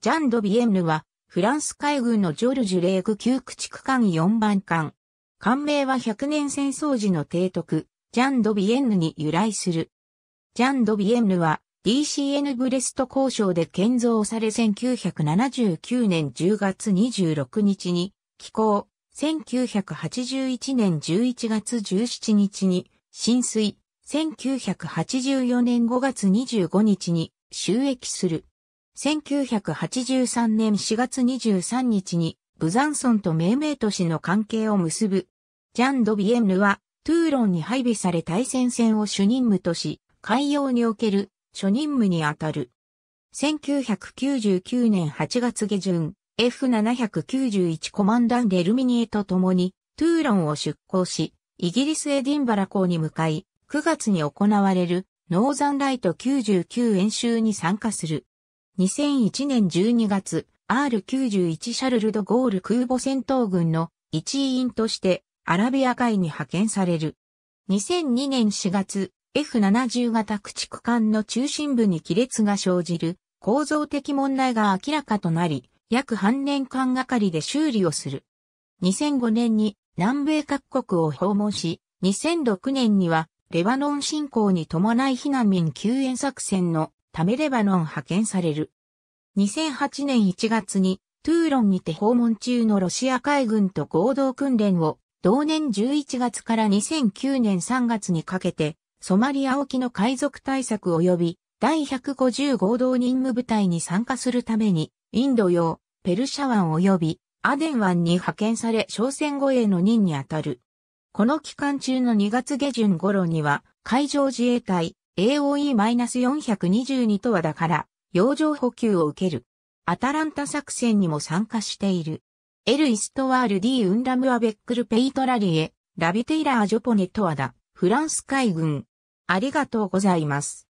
ジャン・ド・ビエンヌは、フランス海軍のジョルジュ・レーク級駆逐艦4番艦。艦名は100年戦争時の提督、ジャン・ド・ビエンヌに由来する。ジャン・ド・ビエンヌは、DCN ブレスト交渉で建造され1979年10月26日に、寄港、1981年11月17日に、浸水、1984年5月25日に、収益する。1983年4月23日に、ブザンソンと命名都市の関係を結ぶ。ジャン・ド・ビエンヌは、トゥーロンに配備され対戦線を主任務とし、海洋における初任務にあたる。1999年8月下旬、F791 コマンダンデルミニエと共に、トゥーロンを出港し、イギリスエディンバラ港に向かい、9月に行われる、ノーザンライト99演習に参加する。2001年12月、R91 シャルルド・ゴール空母戦闘軍の一員としてアラビア海に派遣される。2002年4月、F70 型駆逐艦の中心部に亀裂が生じる構造的問題が明らかとなり、約半年間がかりで修理をする。2005年に南米各国を訪問し、2006年にはレバノン侵攻に伴い避難民救援作戦のたメレバノン派遣される。2008年1月にトゥーロンにて訪問中のロシア海軍と合同訓練を同年11月から2009年3月にかけてソマリア沖の海賊対策及び第150合同任務部隊に参加するためにインド洋、ペルシャ湾及びアデン湾に派遣され商船護衛の任にあたる。この期間中の2月下旬頃には海上自衛隊、AOE-422 とはだから、洋上補給を受ける。アタランタ作戦にも参加している。エル・イストワール・ディ・ウンラム・アベックル・ペイトラリエ、ラビテイラー・ジョポネ・トワダ、フランス海軍。ありがとうございます。